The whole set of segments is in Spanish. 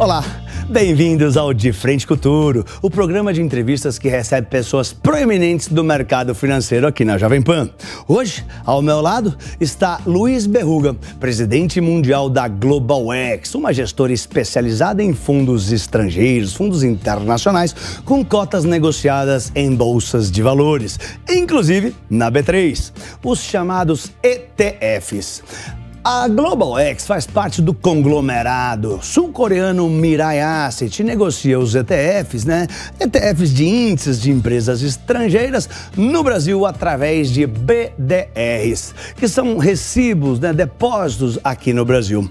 Olá, bem-vindos ao De Frente Futuro, o programa de entrevistas que recebe pessoas proeminentes do mercado financeiro aqui na Jovem Pan. Hoje, ao meu lado, está Luiz Berruga, presidente mundial da X, uma gestora especializada em fundos estrangeiros, fundos internacionais, com cotas negociadas em bolsas de valores, inclusive na B3, os chamados ETFs. A GlobalX faz parte do conglomerado sul-coreano Mirai Asset e negocia os ETFs, né? ETFs de índices de empresas estrangeiras no Brasil através de BDRs, que são recibos, né? depósitos aqui no Brasil.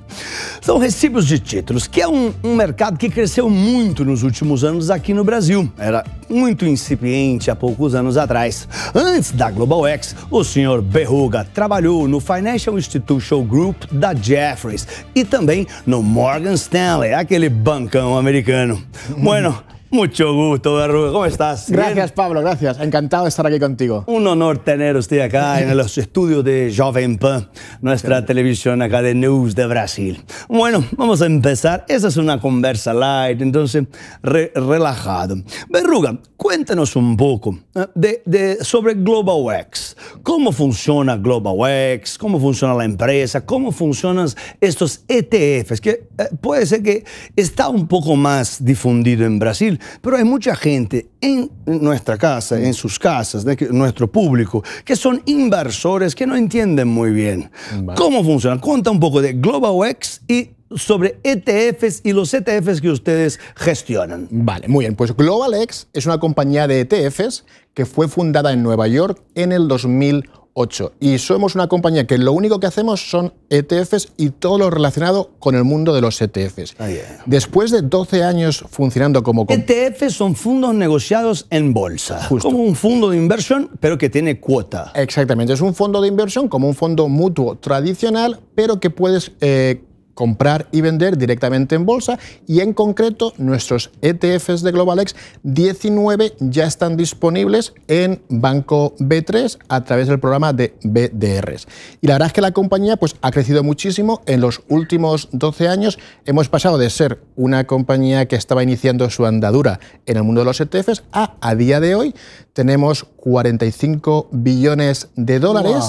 São recibos de títulos, que é um, um mercado que cresceu muito nos últimos anos aqui no Brasil. Era muito incipiente há poucos anos atrás. Antes da Global X, o senhor Berruga trabalhou no Financial Institution Group da Jefferies e também no Morgan Stanley, aquele bancão americano. Bueno, Mucho gusto, Berruga. ¿Cómo estás? Gracias, Pablo. Gracias. Encantado de estar aquí contigo. Un honor tener usted acá en los estudios de Jovem Pan, nuestra televisión acá de News de Brasil. Bueno, vamos a empezar. Esa es una conversa light, entonces relajado. Berruga, cuéntanos un poco ¿eh? de, de, sobre GlobalX. ¿Cómo funciona GlobalX? ¿Cómo funciona la empresa? ¿Cómo funcionan estos ETFs? Que eh, puede ser que está un poco más difundido en Brasil, pero hay mucha gente en nuestra casa, en sus casas, de nuestro público, que son inversores que no entienden muy bien cómo funciona. Cuenta un poco de GlobalX y sobre ETFs y los ETFs que ustedes gestionan. Vale, muy bien. Pues GlobalX es una compañía de ETFs que fue fundada en Nueva York en el 2008. Y somos una compañía que lo único que hacemos son ETFs y todo lo relacionado con el mundo de los ETFs. Después de 12 años funcionando como... ETFs son fondos negociados en bolsa. Como un fondo de inversión, pero que tiene cuota. Exactamente. Es un fondo de inversión como un fondo mutuo tradicional, pero que puedes eh, comprar y vender directamente en bolsa y en concreto nuestros ETFs de Globalex 19 ya están disponibles en Banco B3 a través del programa de BDRs. Y la verdad es que la compañía pues, ha crecido muchísimo en los últimos 12 años. Hemos pasado de ser una compañía que estaba iniciando su andadura en el mundo de los ETFs a a día de hoy tenemos 45 billones de dólares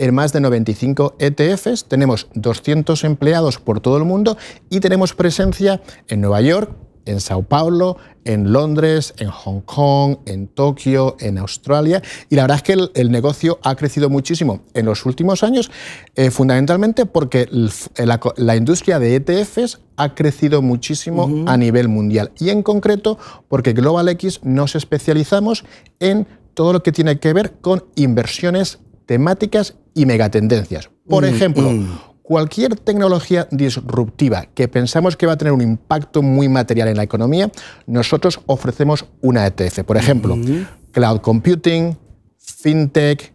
en más de 95 ETFs, tenemos 200 empleados por todo el mundo y tenemos presencia en Nueva York, en Sao Paulo, en Londres, en Hong Kong, en Tokio, en Australia. Y la verdad es que el, negocio ha crecido muchísimo en los últimos años, eh, fundamentalmente porque eh, la, industria de ETFs ha crecido muchísimo a nivel mundial. Y en concreto porque Global X nos especializamos en todo lo que tiene que ver con inversiones temáticas y megatendencias. Por mm, ejemplo, mm. cualquier tecnología disruptiva que pensamos que va a tener un impacto muy material en la economía, nosotros ofrecemos una ETF. Por ejemplo, mm. cloud computing, fintech,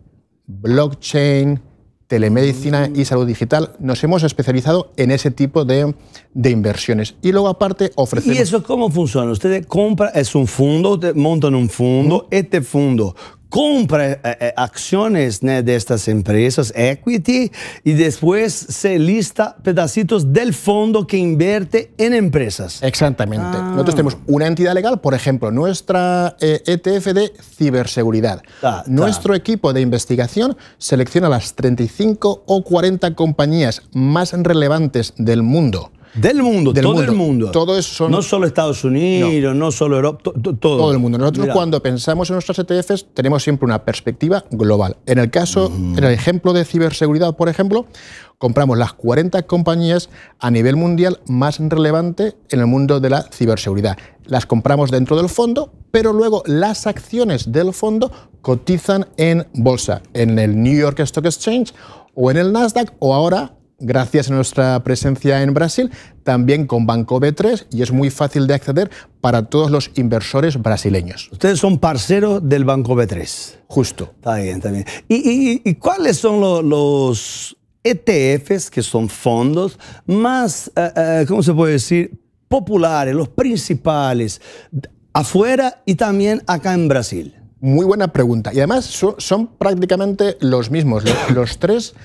blockchain, telemedicina y salud digital, nos hemos especializado en ese tipo de, de, inversiones. Y luego aparte ofrecemos... ¿Y eso cómo funciona? ¿Usted compra es un fondo, montan un fondo, este fondo compra eh, eh, acciones de estas empresas, equity, y después se lista pedacitos del fondo que invierte en empresas. Exactamente. Ah. Nosotros tenemos una entidad legal, por ejemplo, nuestra ETF eh, e de ciberseguridad. Nuestro equipo de investigación selecciona las 35 o 40 compañías más relevantes del mundo del mundo, del todo mundo. el mundo. Todo eso No solo Estados Unidos, no, solo Europa, todo. el mundo. Nosotros cuando pensamos en nuestras ETFs tenemos siempre una perspectiva global. En el caso, mm. en el ejemplo de ciberseguridad, por ejemplo, compramos las 40 compañías a nivel mundial más relevante en el mundo de la ciberseguridad. Las compramos dentro del fondo, pero luego las acciones del fondo cotizan en bolsa, en el New York Stock Exchange o en el Nasdaq o ahora gracias a nuestra presencia en Brasil, también con Banco B3 y es muy fácil de acceder para todos los inversores brasileños. Ustedes son parceros del Banco B3. Justo. Está bien, está bien. ¿Y, cuáles son los, ETFs, que son fondos, más, eh, eh, ¿cómo se puede decir? populares, los principales, afuera y también acá en Brasil. Muy buena pregunta. Y además son, prácticamente los mismos. los tres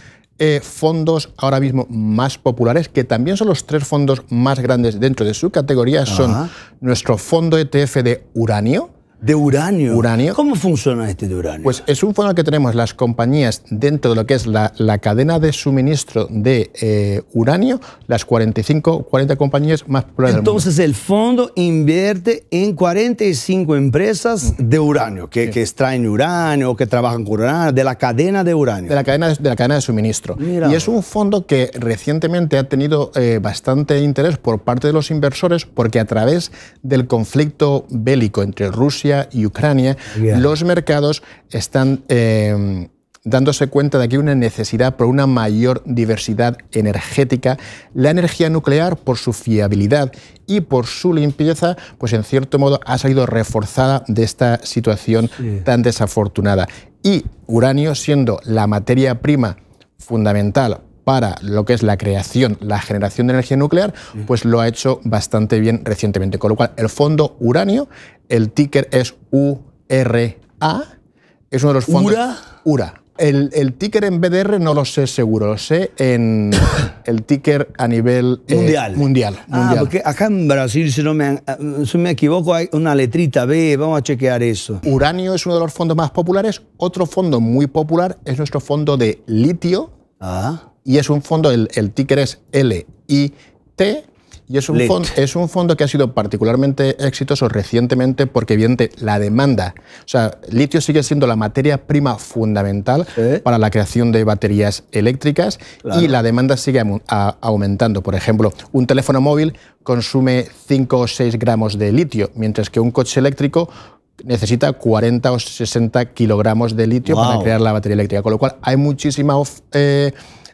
eh, fondos ahora mismo más populares, que también son los tres fondos más grandes dentro de su categoría, son nuestro fondo ETF de uranio, ¿De uranio? ¿Uranio? ¿Cómo funciona este de uranio? Pues es un fondo que tenemos las compañías dentro de lo que es la, cadena de suministro de eh, uranio, las 45, 40 compañías más populares Entonces el fondo invierte en 45 empresas mm. de uranio, que, extraen uranio, que trabajan con uranio, de la cadena de uranio. De la cadena de, la cadena de suministro. Y es un fondo que recientemente ha tenido eh, bastante interés por parte de los inversores porque a través del conflicto bélico entre Rusia y Ucrania, los mercados están eh, dándose cuenta de que hay una necesidad por una mayor diversidad energética. La energía nuclear, por su fiabilidad y por su limpieza, pues en cierto modo ha salido reforzada de esta situación tan desafortunada. Y uranio, siendo la materia prima fundamental para lo que es la creación, la generación de energía nuclear, pues lo ha hecho bastante bien recientemente. Con lo cual, el fondo uranio, el ticker es URA, es uno de los fondos. ¿Ura? URA. El, ticker en BDR no lo sé seguro, lo sé en el ticker a nivel eh, mundial. mundial, ah, porque acá en Brasil, si no me, ah, si me equivoco, hay una letrita B, vamos a chequear eso. Uranio es uno de los fondos más populares. Otro fondo muy popular es nuestro fondo de litio. Ah y es un fondo, el, el ticker es LIT, y es un, fondo, es un fondo que ha sido particularmente exitoso recientemente porque, evidentemente, la demanda, o sea, litio sigue siendo la materia prima fundamental para la creación de baterías eléctricas y la demanda sigue aumentando. Por ejemplo, un teléfono móvil consume 5 o 6 gramos de litio, mientras que un coche eléctrico necesita 40 o 60 kilogramos de litio para crear la batería eléctrica, con lo cual hay muchísima... Eh,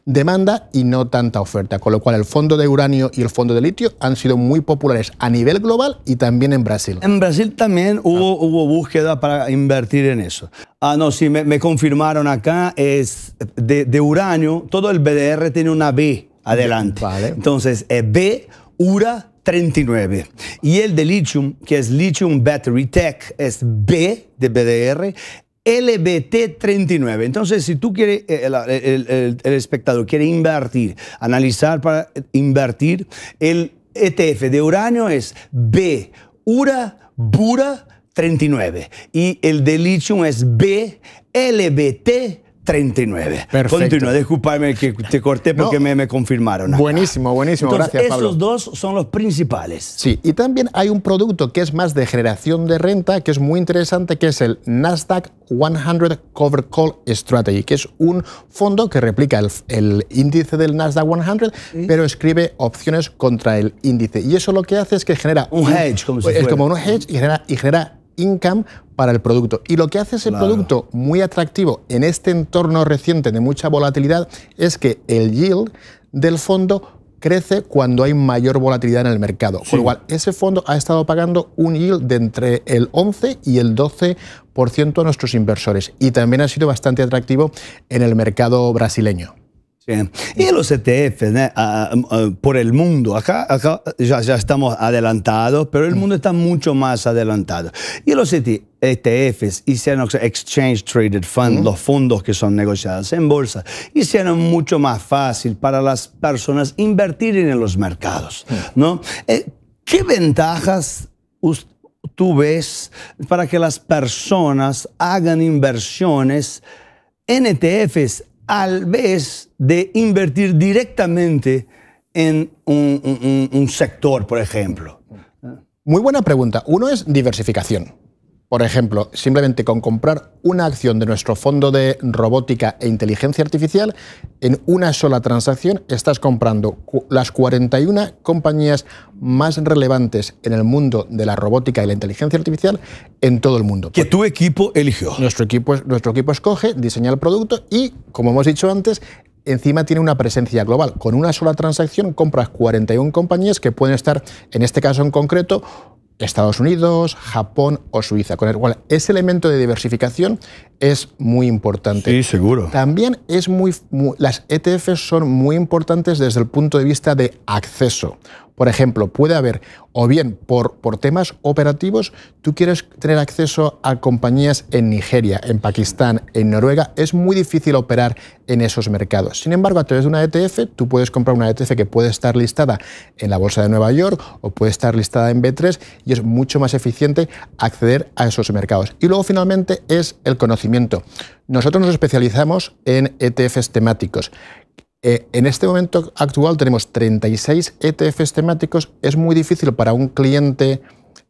demanda y no tanta oferta, con lo cual el fondo de uranio y el fondo de litio han sido muy populares a nivel global y también en Brasil. En Brasil también hubo, ah. hubo búsqueda para invertir en eso. Ah, no, sí, me, confirmaron acá, es de, de, uranio, todo el BDR tiene una B adelante. Vale. Entonces, es eh, B, URA 39. Y el de lithium, que es Lithium Battery Tech, es B de BDR, LBT39. Entonces, si tú quieres, eh, el, espectador quiere invertir, analizar para invertir, el ETF de uranio es B, URA, BURA 39. Y el de litio es B, LBT 39. Perfecto. Continúa, discúlpame que te corté porque me, confirmaron. Buenísimo, buenísimo. Gracias, esos dos son los principales. Sí, y también hay un producto que es más de generación de renta, que es muy interesante, que es el Nasdaq 100 Cover Call Strategy, que es un fondo que replica el, índice del Nasdaq 100, pero escribe opciones contra el índice. Y eso lo que hace es que genera... Un, hedge, como se dice. Es como un hedge y genera income para el producto. Y lo que hace ese producto muy atractivo en este entorno reciente de mucha volatilidad es que el yield del fondo crece cuando hay mayor volatilidad en el mercado. Con lo cual, ese fondo ha estado pagando un yield de entre el 11 y el 12% a nuestros inversores. Y también ha sido bastante atractivo en el mercado brasileño. Y los ETFs ah, ah, ah, por el mundo, acá, acá ya, ya, estamos adelantados, pero el mm. mundo está mucho más adelantado. Y los ETFs, e hicieron Exchange Traded Fund, mm. los fondos que son negociados en bolsa, hicieron mucho más fácil para las personas invertir en los mercados. Mm. ¿no? Eh, ¿Qué ventajas tú ves para que las personas hagan inversiones? ETFs al vez de invertir directamente en un, sector, por ejemplo? Muy buena pregunta. Uno es diversificación. Por ejemplo, simplemente con comprar una acción de nuestro fondo de robótica e inteligencia artificial, en una sola transacción estás comprando las 41 compañías más relevantes en el mundo de la robótica y la inteligencia artificial en todo el mundo. Que tu equipo eligió. Nuestro equipo, nuestro equipo escoge, diseña el producto y, como hemos dicho antes, encima tiene una presencia global. Con una sola transacción compras 41 compañías que pueden estar, en este caso en concreto, Estados Unidos, Japón o Suiza. Con el cual, ese elemento de diversificación es muy importante. Sí, seguro. También es muy, las ETFs son muy importantes desde el punto de vista de acceso. Por ejemplo, puede haber, o bien por, por temas operativos, tú quieres tener acceso a compañías en Nigeria, en Pakistán, en Noruega, es muy difícil operar en esos mercados. Sin embargo, a través de una ETF, tú puedes comprar una ETF que puede estar listada en la Bolsa de Nueva York o puede estar listada en B3 y es mucho más eficiente acceder a esos mercados. Y luego, finalmente, es el conocimiento. Nosotros nos especializamos en ETFs temáticos. Eh, en este momento actual tenemos 36 ETFs temáticos. Es muy difícil para un cliente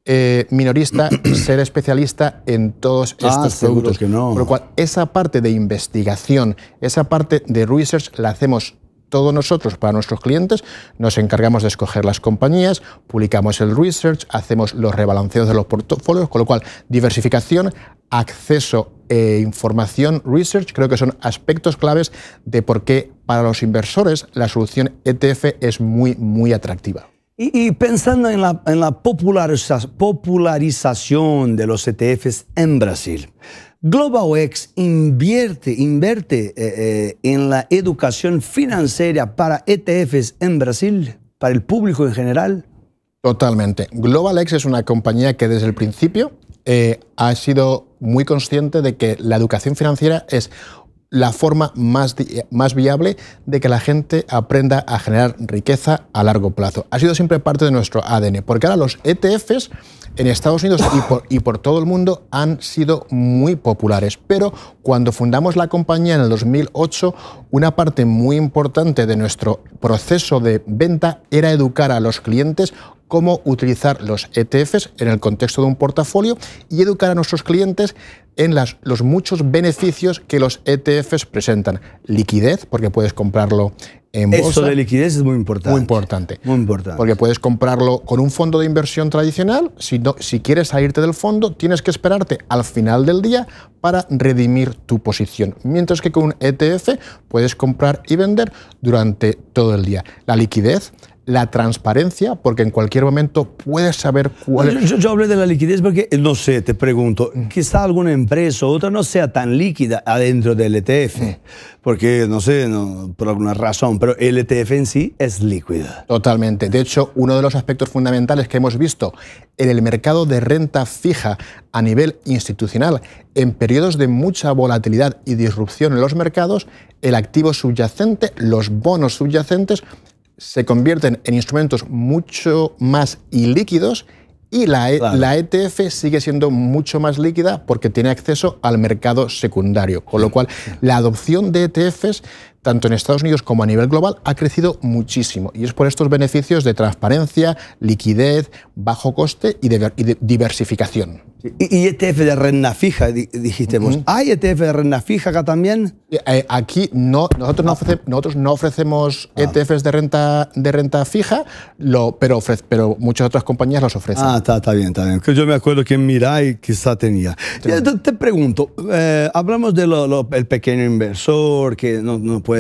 eh, minorista ser especialista en todos ah, estos productos. Por lo cual, esa parte de investigación, esa parte de research la hacemos todos nosotros para nuestros clientes, nos encargamos de escoger las compañías, publicamos el research, hacemos los rebalanceos de los portafolios, con lo cual diversificación acceso e información research creo que son aspectos claves de por qué para los inversores la solución ETF es muy, muy atractiva. Y, pensando en la, popularización de los ETFs en Brasil, GlobalX invierte, invierte eh, eh, en la educación financiera para ETFs en Brasil, para el público en general. Totalmente. GlobalX es una compañía que desde el principio eh, ha sido muy consciente de que la educación financiera es la forma más, eh, más viable de que la gente aprenda a generar riqueza a largo plazo. Ha sido siempre parte de nuestro ADN, porque ahora los ETFs en Estados Unidos y y por, todo el mundo han sido muy populares. Pero cuando fundamos la compañía en el 2008, una parte muy importante de nuestro proceso de venta era educar a los clientes cómo utilizar los ETFs en el contexto de un portafolio y educar a nuestros clientes en las, los muchos beneficios que los ETFs presentan. Liquidez, porque puedes comprarlo en bolsa. Eso de liquidez es muy importante. Muy importante. Muy importante. Porque puedes comprarlo con un fondo de inversión tradicional. Si, si quieres salirte del fondo, tienes que esperarte al final del día para redimir tu posición. Mientras que con un ETF puedes comprar y vender durante todo el día. La liquidez la transparencia, porque en cualquier momento puedes saber cuál yo, yo, hablé de la liquidez porque, eh, no sé, te pregunto, mm. quizá alguna empresa o otra no sea tan líquida adentro del ETF, mm. porque, no sé, por alguna razón, pero el ETF en sí es líquido. Totalmente. De hecho, uno de los aspectos fundamentales que hemos visto en el mercado de renta fija a nivel institucional, en periodos de mucha volatilidad y disrupción en los mercados, el activo subyacente, los bonos subyacentes, se convierten en instrumentos mucho más ilíquidos y la, e, la, ETF sigue siendo mucho más líquida porque tiene acceso al mercado secundario, con lo cual la adopción de ETFs tanto en Estados Unidos como a nivel global, ha crecido muchísimo. Y es por estos beneficios de transparencia, liquidez, bajo coste y, de, diversificación. Y, ETF de renta fija, dijistemos. ¿Hay ETF de renta fija acá también? Eh, aquí no, nosotros, no ah. nosotros no ofrecemos ah. ETFs de renta, de renta fija, lo, pero, ofrece, pero muchas otras compañías los ofrecen. Ah, está, bien, está bien. yo me acuerdo que Mirai quizá tenía. Te, pregunto, eh, hablamos del pequeño inversor que no puede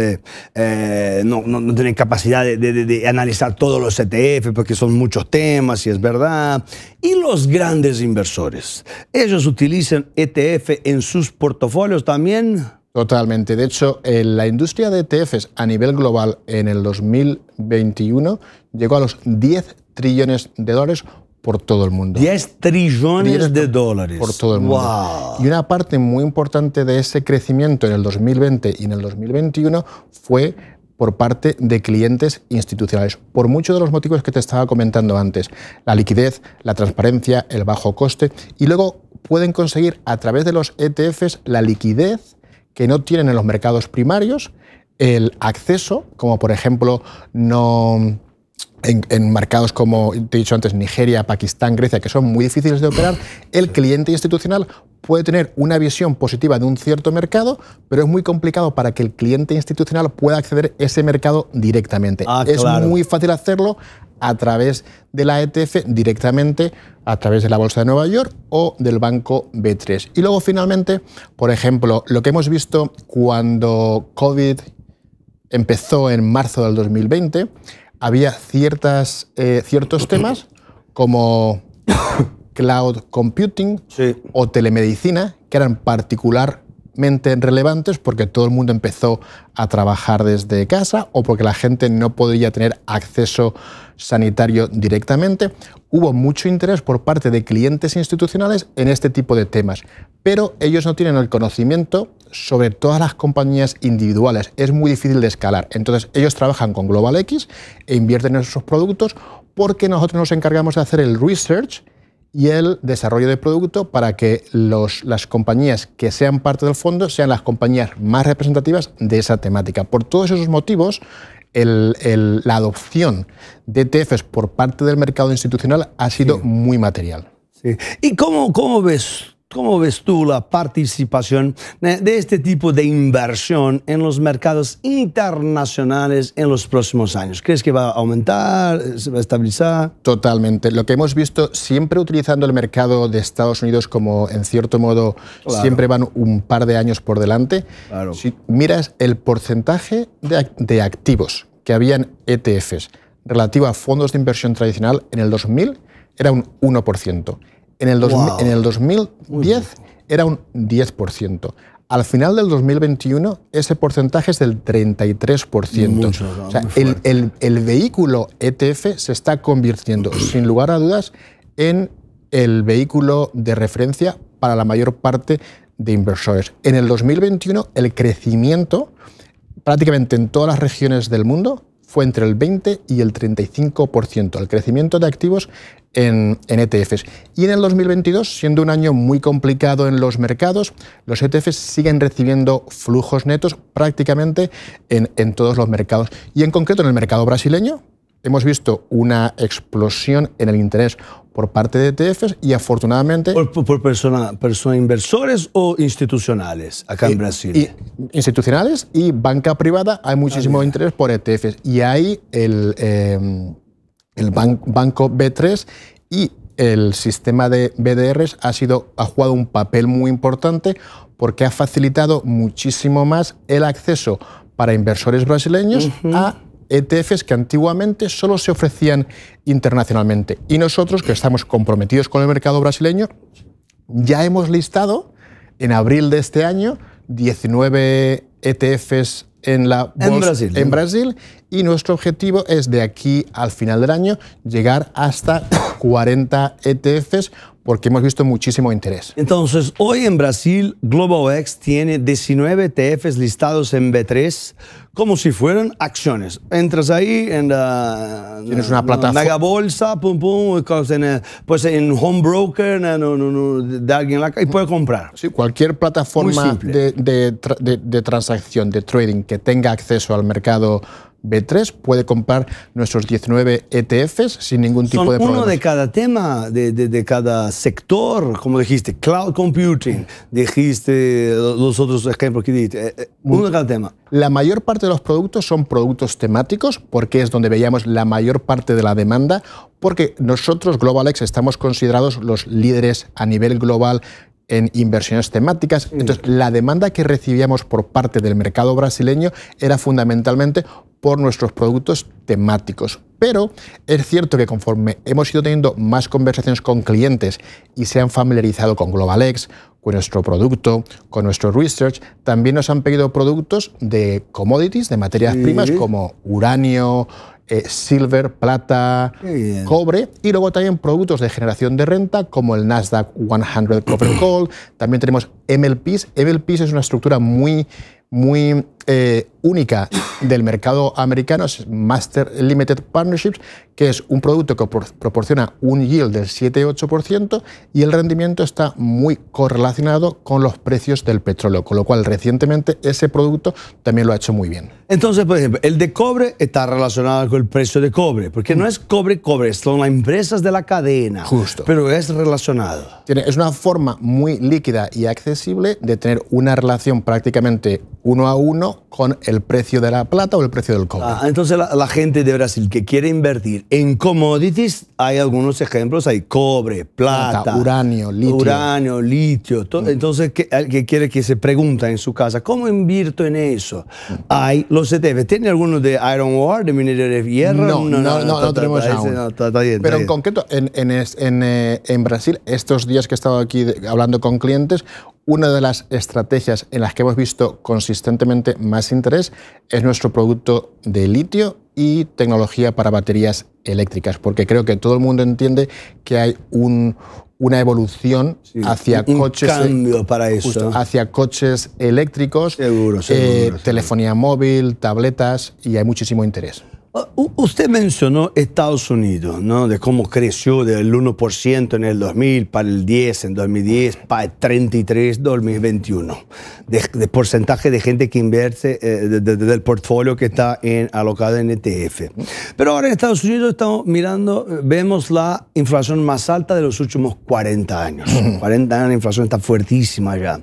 eh, no, tienen capacidad de, analizar todos los ETF porque son muchos temas y es verdad. Y los grandes inversores, ellos utilizan ETF en sus portafolios también. Totalmente. De hecho, la industria de ETFs a nivel global en el 2021 llegó a los 10 trillones de dólares por todo el mundo. es trillones de dólares. Por todo el mundo. Y una parte muy importante de ese crecimiento en el 2020 y en el 2021 fue por parte de clientes institucionales, por muchos de los motivos que te estaba comentando antes, la liquidez, la transparencia, el bajo coste, y luego pueden conseguir a través de los ETFs la liquidez que no tienen en los mercados primarios, el acceso, como por ejemplo no en, mercados como, te he dicho antes, Nigeria, Pakistán, Grecia, que son muy difíciles de operar, el cliente institucional puede tener una visión positiva de un cierto mercado, pero es muy complicado para que el cliente institucional pueda acceder a ese mercado directamente. Ah, es muy fácil hacerlo a través de la ETF directamente a través de la Bolsa de Nueva York o del banco B3. Y luego finalmente, por ejemplo, lo que hemos visto cuando COVID empezó en marzo del 2020, había ciertas, eh, ciertos temas como cloud computing o telemedicina que eran particularmente relevantes porque todo el mundo empezó a trabajar desde casa o porque la gente no podía tener acceso sanitario directamente. Hubo mucho interés por parte de clientes institucionales en este tipo de temas, pero ellos no tienen el conocimiento sobre todas las compañías individuales. Es muy difícil de escalar. Entonces, ellos trabajan con Global X e invierten en esos productos porque nosotros nos encargamos de hacer el research y el desarrollo de producto para que las compañías que sean parte del fondo sean las compañías más representativas de esa temática. Por todos esos motivos, la adopción de ETFs por parte del mercado institucional ha sido muy material. ¿Y cómo ves ¿Cómo ves tú la participación de este tipo de inversión en los mercados internacionales en los próximos años? ¿Crees que va a aumentar? ¿Se va a estabilizar? Totalmente. Lo que hemos visto, siempre utilizando el mercado de Estados Unidos como, en cierto modo, siempre van un par de años por delante, si miras el porcentaje de, activos que habían ETFs relativo a fondos de inversión tradicional en el 2000, era un 1%. En el, en el 2010 era un 10%. Al final del 2021, ese porcentaje es del 33%. o sea, el, el, vehículo ETF se está convirtiendo, sin lugar a dudas, en el vehículo de referencia para la mayor parte de inversores. En el 2021, el crecimiento prácticamente en todas las regiones del mundo entre el 20 y el 35% al crecimiento de activos en, ETFs. E y en el 2022, siendo un año muy complicado en los mercados, los ETFs siguen recibiendo flujos netos prácticamente en todos los mercados. Y en concreto en el mercado brasileño, hemos visto una explosión en el interés por parte de ETFs y afortunadamente... ¿Por, persona, inversores o institucionales acá en eh, Brasil? institucionales y banca privada, hay muchísimo ah, interés por ETFs. Y ahí el, em, el banco B3 y el sistema de BDRs ha, sido, ha jugado un papel muy importante porque ha facilitado muchísimo más el acceso para inversores brasileños a ETFs que antiguamente solo se ofrecían internacionalmente. Y nosotros, que estamos comprometidos con el mercado brasileño, ya hemos listado en abril de este año 19 ETFs en, la en, Brasil, en Brasil y nuestro objetivo es de aquí al final del año llegar hasta 40 ETFs porque hemos visto muchísimo interés. Entonces, hoy en Brasil, GlobalX tiene 19 ETFs listados en B3 como si fueran acciones. Entras ahí en la una bolsa, pum, pum, pues en home broker de alguien y puedes comprar. Sí, cualquier plataforma de, transacción, de trading que tenga acceso al mercado B3 puede comprar nuestros 19 ETFs sin ningún tipo de problema. Uno de cada tema, de, cada sector, como dijiste, cloud computing, dijiste los otros ejemplos que dijiste, eh, eh, uno de cada tema. La mayor parte de los productos son productos temáticos, porque es donde veíamos la mayor parte de la demanda, porque nosotros, GlobalX, estamos considerados los líderes a nivel global en inversiones temáticas. Entonces, la demanda que recibíamos por parte del mercado brasileño era fundamentalmente por nuestros productos temáticos. Pero es cierto que conforme hemos ido teniendo más conversaciones con clientes y se han familiarizado con GlobalX, con nuestro producto, con nuestro research, también nos han pedido productos de commodities, de materias primas como uranio, eh, silver, plata, cobre y luego también productos de generación de renta como el Nasdaq 100 Copper Call. También tenemos MLPs. MLPs es una estructura muy, muy eh, única del mercado americano, es Master Limited Partnerships, que es un producto que proporciona un yield del 7-8% y el rendimiento está muy correlacionado con los precios del petróleo, con lo cual recientemente ese producto también lo ha hecho muy bien. Entonces, por ejemplo, el de cobre está relacionado con el precio de cobre, porque no mm. es cobre, cobre, son las empresas de la cadena, Justo. pero es relacionado. Tiene, es una forma muy líquida y accesible de tener una relación prácticamente uno a uno con el precio de la plata o el precio del cobre. Ah, entonces la, gente de Brasil que quiere invertir en commodities, hay algunos ejemplos, hay cobre, plata, uranio, litio. Uranio, litio. Mm. Entonces, que, que quiere que se pregunta en su casa, ¿cómo invierto en eso? Hay los ETF. ¿Tiene alguno de Iron War, de minería de hierro? No, no, no, tenemos Pero en concreto, eh, en Brasil, estos días que he estado aquí hablando con clientes, una de las estrategias en las que hemos visto consistentemente más interés es nuestro producto de litio y tecnología para baterías eléctricas, porque creo que todo el mundo entiende que hay una evolución hacia coches hacia coches eléctricos, eh, telefonía móvil, tabletas y hay muchísimo interés. Ah, usted mencionó Estados Unidos, ¿no? De cómo creció del 1% en el 2000 para el 10 en 2010, para el 33 2021, de, porcentaje de gente que invierte eh, del portfolio que está en, alocado en ETF. Pero ahora en Estados Unidos estamos mirando, vemos la inflación más alta de los últimos 40 años. 40 años la inflación está fuertísima ya.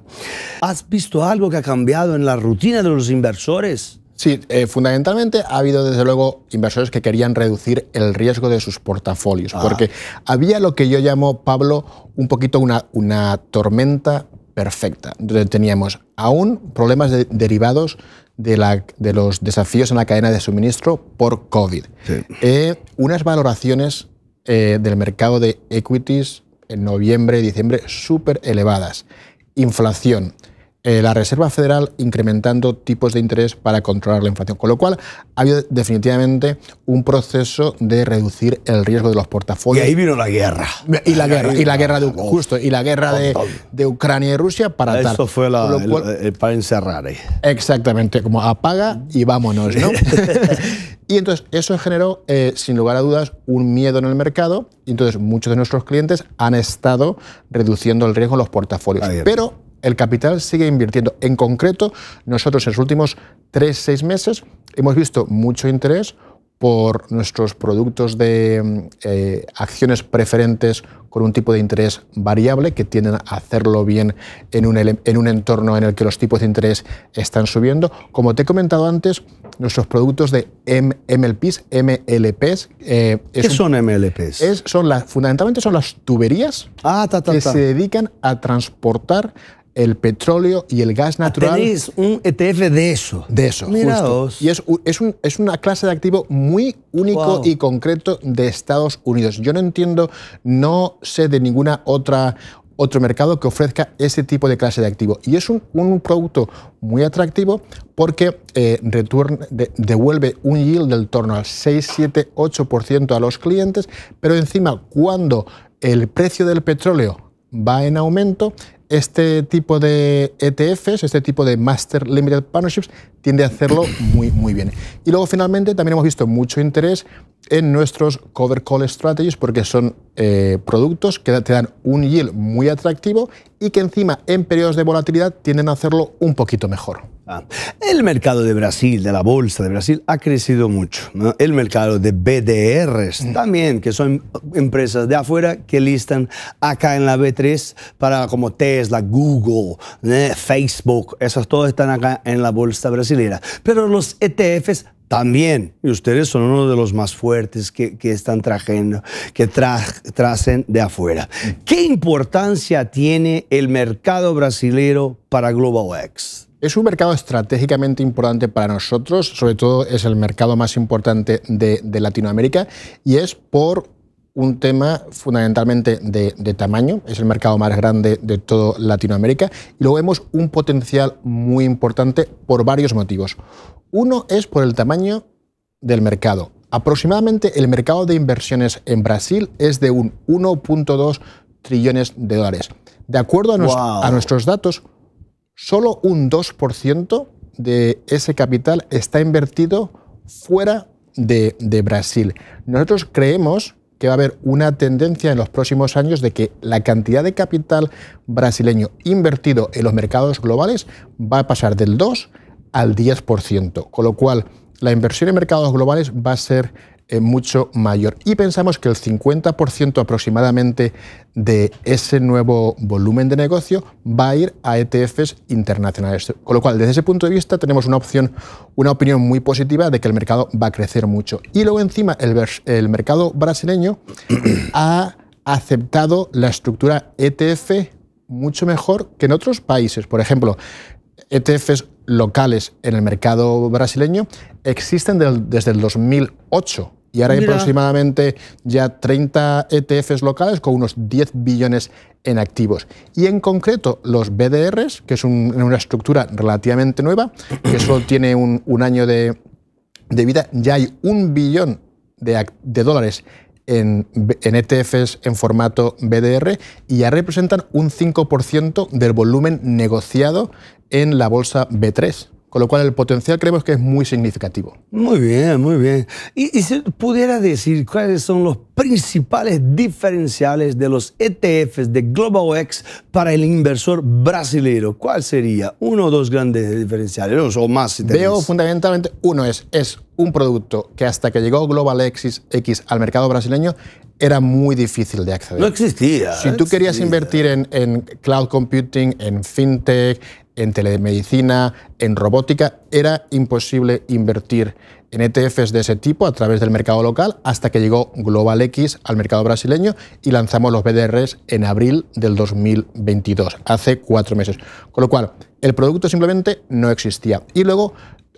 ¿Has visto algo que ha cambiado en la rutina de los inversores? Sí, eh, fundamentalmente ha habido desde luego inversores que querían reducir el riesgo de sus portafolios, ah. porque había lo que yo llamo, Pablo, un poquito una, una tormenta perfecta, donde teníamos aún problemas derivados de, la, de, los desafíos en la cadena de suministro por COVID, eh, unas valoraciones eh, del mercado de equities en noviembre y diciembre súper elevadas, inflación, eh, la Reserva Federal incrementando tipos de interés para controlar la inflación. Con lo cual, ha habido definitivamente un proceso de reducir el riesgo de los portafolios. Y ahí vino la guerra. Y la guerra, y la guerra de, ah, justo, y la guerra de, Ucrania y Rusia para Eso fue para encerrar encerrar. Exactamente, como apaga y vámonos, ¿no? Y entonces eso generó, eh, sin lugar a dudas, un miedo en el mercado. Y entonces muchos de nuestros clientes han estado reduciendo el riesgo en los portafolios. Pero el capital sigue invirtiendo. En concreto, nosotros en los últimos 3-6 meses hemos visto mucho interés por nuestros productos de mm, eh, acciones preferentes con un tipo de interés variable que tienden a hacerlo bien en un, en un, entorno en el que los tipos de interés están subiendo. Como te he comentado antes, nuestros productos de MLPs, MLPs. Eh, ¿Qué son MLPs? son las, fundamentalmente son las tuberías ah, que se dedican a transportar el petróleo y el gas ah, natural. Es un ETF de eso. De eso. Miraos. Y es, una clase de activo muy único y concreto de Estados Unidos. Yo no entiendo, no sé de ninguna otra otro mercado que ofrezca ese tipo de clase de activo. Y es un, producto muy atractivo porque eh, devuelve un yield del torno al 6, 7, 8% a los clientes, pero encima cuando el precio del petróleo va en aumento, este tipo de ETFs, este tipo de Master Limited Partnerships, tiende a hacerlo muy, muy bien. Y luego, finalmente, también hemos visto mucho interés en nuestros Cover Call Strategies porque son eh, productos que te dan un yield muy atractivo y que encima en periodos de volatilidad tienden a hacerlo un poquito mejor. Ah. el mercado de Brasil, de la bolsa de Brasil, ha crecido mucho. El mercado de BDRs mm. también, que son empresas de afuera que listan acá en la B3 para como Tesla, Google, Facebook, esas todos están acá en la bolsa brasilera. Pero los ETFs también, y ustedes son uno de los más fuertes que, están trayendo, que tracen de afuera. Mm. ¿Qué importancia tiene el mercado brasilero para X? Es un mercado estratégicamente importante para nosotros, sobre todo es el mercado más importante de, Latinoamérica y es por un tema fundamentalmente de, tamaño, es el mercado más grande de toda Latinoamérica, y luego vemos un potencial muy importante por varios motivos. Uno es por el tamaño del mercado. Aproximadamente el mercado de inversiones en Brasil es de un 1.2 trillones de dólares. De acuerdo a nuestros datos, solo un 2% de ese capital está invertido fuera de, Brasil. Nosotros creemos que va a haber una tendencia en los próximos años de que la cantidad de capital brasileño invertido en los mercados globales va a pasar del 2 al 10%, con lo cual la inversión en mercados globales va a ser mucho mayor. Y pensamos que el 50% aproximadamente de ese nuevo volumen de negocio va a ir a ETFs internacionales. Con lo cual, desde ese punto de vista, tenemos una opción, una opinión muy positiva de que el mercado va a crecer mucho. Y luego encima, el, el mercado brasileño ha aceptado la estructura ETF mucho mejor que en otros países. Por ejemplo, ETFs locales en el mercado brasileño existen desde el 2008 y ahora hay aproximadamente ya 30 ETFs locales con unos 10 billones en activos. Y en concreto los BDRs, que es una estructura relativamente nueva, que solo tiene un, año de, vida, ya hay un billón de, de dólares en, ETFs e en formato BDR y ya representan un 5% del volumen negociado en la bolsa B3. Con lo cual el potencial creemos que es muy significativo. Muy bien, muy bien. Y, si pudiera decir cuáles son los principales diferenciales de los ETFs de GlobalX para el inversor brasileño, ¿cuál sería uno o dos grandes diferenciales? O más. Veo fundamentalmente uno es, es un producto que hasta que llegó Global X, al mercado brasileño era muy difícil de acceder. No existía. Si tú querías invertir en, cloud computing, en fintech, en telemedicina, en robótica, era imposible invertir en ETFs de ese tipo a través del mercado local hasta que llegó Global X al mercado brasileño y lanzamos los BDRs en abril del 2022, hace cuatro meses. Con lo cual, el producto simplemente no existía. Y luego,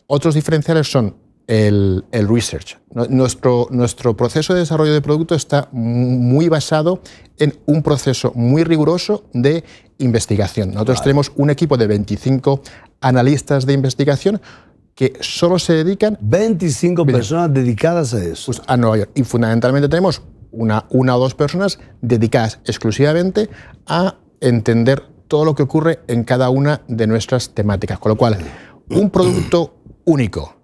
otros diferenciales son el, research. Nuestro, nuestro proceso de desarrollo de producto está muy basado en un proceso muy riguroso de investigación. Nosotros tenemos un equipo de 25 analistas de investigación que solo se dedican... 25 personas dedicadas a eso. Pues, a Nueva York. Y fundamentalmente tenemos una, una o dos personas dedicadas exclusivamente a entender todo lo que ocurre en cada una de nuestras temáticas. Con lo cual, un producto único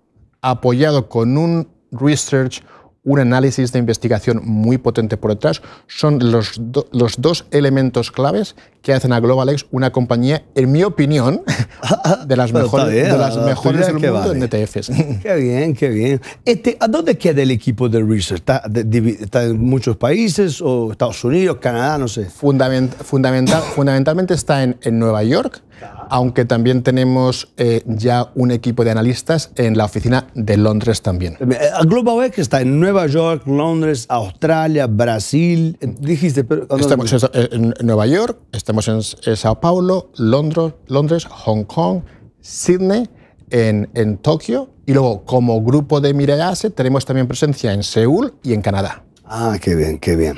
apoyado con un research, un análisis de investigación muy potente por detrás, son los, los dos elementos claves que hacen a GlobalX una compañía, en mi opinión, de las mejores, de las mejores del mundo en ETFs. E qué bien, qué bien. Este, ¿A dónde queda el equipo de research? ¿Está, en muchos países o Estados Unidos, Canadá, no sé? fundamental, fundamentalmente está en, en Nueva York, aunque también tenemos eh, ya un equipo de analistas en la oficina de Londres también. Eh, Global X está en Nueva York, Londres, Australia, Brasil. Eh, dijiste, pero, estamos en Nueva York, estamos en Sao Paulo, Londres, Londres Hong Kong, Sydney, en, Tokio y luego como grupo de Mirage tenemos también presencia en Seúl y en Canadá. Ah, qué bien, qué bien.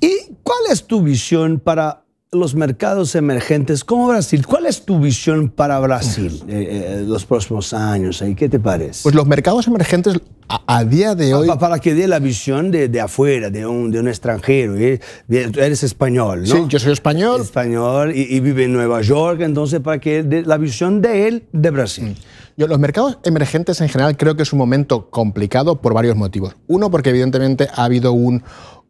¿Y cuál es tu visión para los mercados emergentes como Brasil. ¿Cuál es tu visión para Brasil eh, eh, los próximos años? ¿Qué te parece? Pues los mercados emergentes a, día de hoy... Para, que dé la visión de, afuera, de un, de un extranjero. ¿eh? Eres español, ¿no? Sí, yo soy español. Español y, vive en Nueva York, entonces para que dé la visión de él de Brasil. Mm. los mercados emergentes en general creo que es un momento complicado por varios motivos. Uno, porque evidentemente ha habido un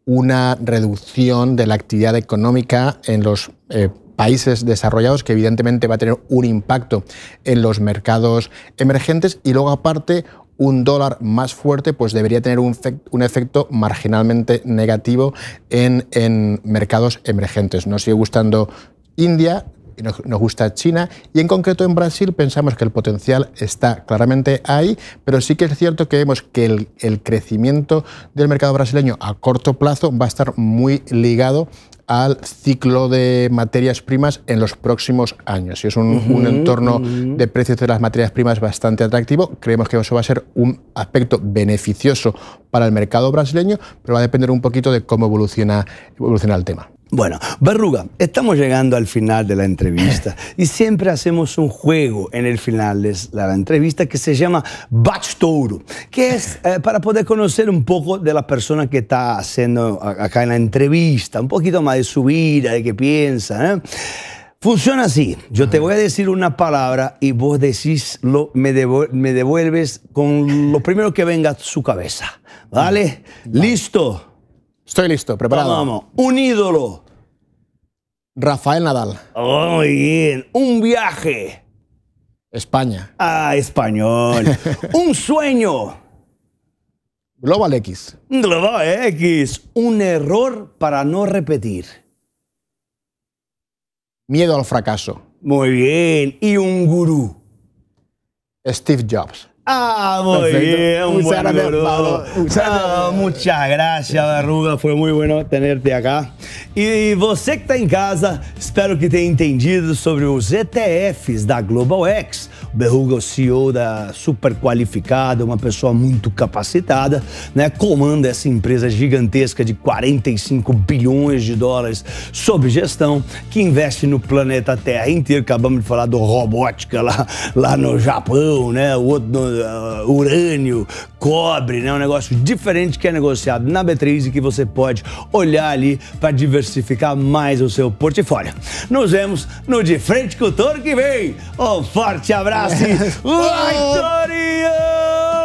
una reducción de la actividad económica en los eh, países desarrollados que evidentemente va a tener un impacto en los mercados emergentes y luego aparte un dólar más fuerte pues debería tener un, un efecto marginalmente negativo en, en mercados emergentes. Nos sigue gustando India, nos, gusta China y en concreto en Brasil pensamos que el potencial está claramente ahí, pero sí que es cierto que vemos que el, crecimiento del mercado brasileño a corto plazo va a estar muy ligado al ciclo de materias primas en los próximos años. Y es un, entorno de precios de las materias primas bastante atractivo. Creemos que eso va a ser un aspecto beneficioso para el mercado brasileño, pero va a depender un poquito de cómo evoluciona el tema. Bueno, Berruga, estamos llegando al final de la entrevista y siempre hacemos un juego en el final de la entrevista que se llama Batch Touro, que es eh, para poder conocer un poco de la persona que está haciendo acá en la entrevista, un poquito más de su vida, de qué piensa. ¿eh? Funciona así, yo te voy a decir una palabra y vos decís, lo, me, devuelves con lo primero que venga a su cabeza, ¿vale? ¿Listo? Estoy listo, preparado. Vamos, un ídolo. Rafael Nadal. Oh, muy bien. Un viaje. España. Ah, español. un sueño. Global X. Global X. Un error para no repetir. Miedo al fracaso. Muy bien. Y un gurú. Steve Jobs. Ah, muy bien, un buen saludo. Ah, muchas gracias, Arruga. Foi muito bueno tenerte acá. E você que está em casa, espero que tenha entendido sobre os ETFs da Global X Berruga, o CEO da super qualificada, uma pessoa muito capacitada, né? Comanda essa empresa gigantesca de 45 bilhões de dólares sob gestão, que investe no planeta Terra inteiro. Acabamos de falar do robótica lá, lá no Japão, né? O outro no, uh, urânio, cobre, né? Um negócio diferente que é negociado na B3 e que você pode olhar ali para diversificar mais o seu portfólio. Nos vemos no De Frente com o Toro que vem. Um forte abraço e... Vai, Torinho!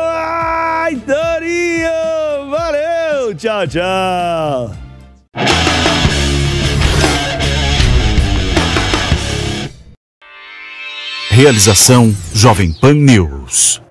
Vai, Torinho! Valeu! Tchau, tchau! Realização Jovem Pan News.